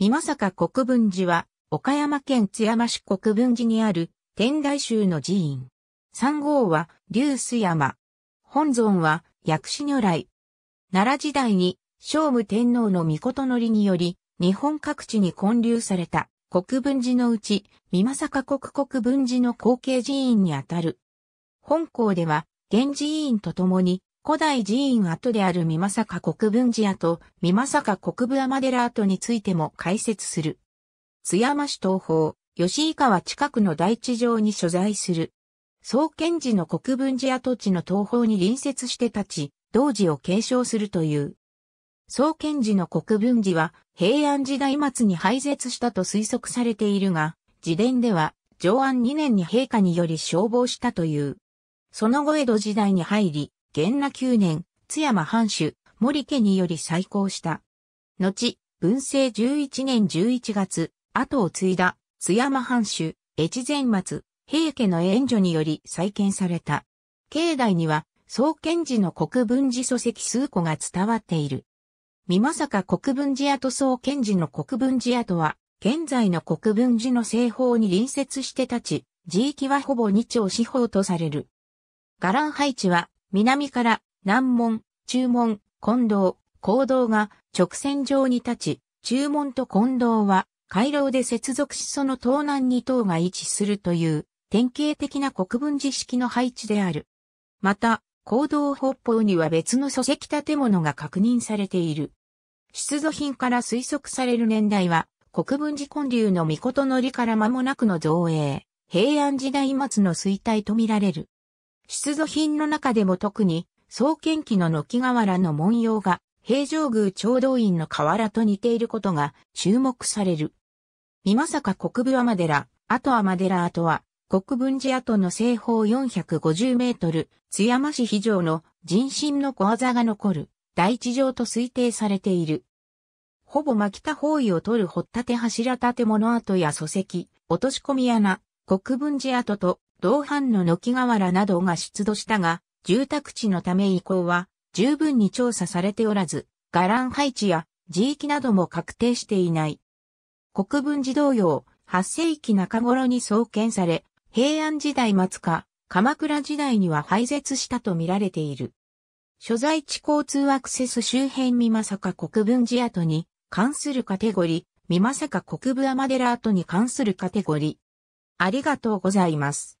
三作国分寺は、岡山県津山市国分寺にある天台宗の寺院。三号は竜須山。本尊は薬師如来。奈良時代に聖武天皇の御事のりにより、日本各地に建立された国分寺のうち、三作国国分寺の後継寺院にあたる。本校では、現寺院とともに、古代寺院跡である美作国分寺跡、美作国分山寺跡についても解説する。津山市東方、吉井川近くの大地上に所在する。創建時の国分寺跡地の東方に隣接して立ち、同時を継承するという。創建時の国分寺は平安時代末に廃絶したと推測されているが、自伝では上安2年に陛下により消防したという。その後江戸時代に入り、元那9年、津山藩主、森家により再興した。後、文政11年11月、後を継いだ、津山藩主、越前松、平家の援助により再建された。境内には、創建時の国分寺祖籍数個が伝わっている。美政国分寺跡創建時の国分寺跡は、現在の国分寺の西方に隣接して立ち、地域はほぼ二丁四方とされる。伽藍配置は南から南門、中門、近道、行道が直線上に立ち、中門と近道は回廊で接続しその東南に塔が位置するという典型的な国分寺式の配置である。また、行道北方には別の礎石建物が確認されている。出土品から推測される年代は、国分寺建立の御事のりから間もなくの造営、平安時代末の衰退とみられる。出土品の中でも特に、創建期の軒瓦の文様が、平城宮長道院の瓦と似ていることが注目される。美作国部天寺、後天寺跡は、国分寺跡の西方450メートル、津山市非常の人心の小技が残る、大地上と推定されている。ほぼ巻田方位を取る掘立柱建物跡や礎石、落とし込み穴、国分寺跡と同伴の軒河原などが出土したが、住宅地のため移行は十分に調査されておらず、伽藍配置や地域なども確定していない。国分寺同様、8世紀中頃に創建され、平安時代末か、鎌倉時代には廃絶したと見られている。所在地交通アクセス周辺三か国分寺跡に関するカテゴリー、三か国分天寺跡に関するカテゴリー。ありがとうございます。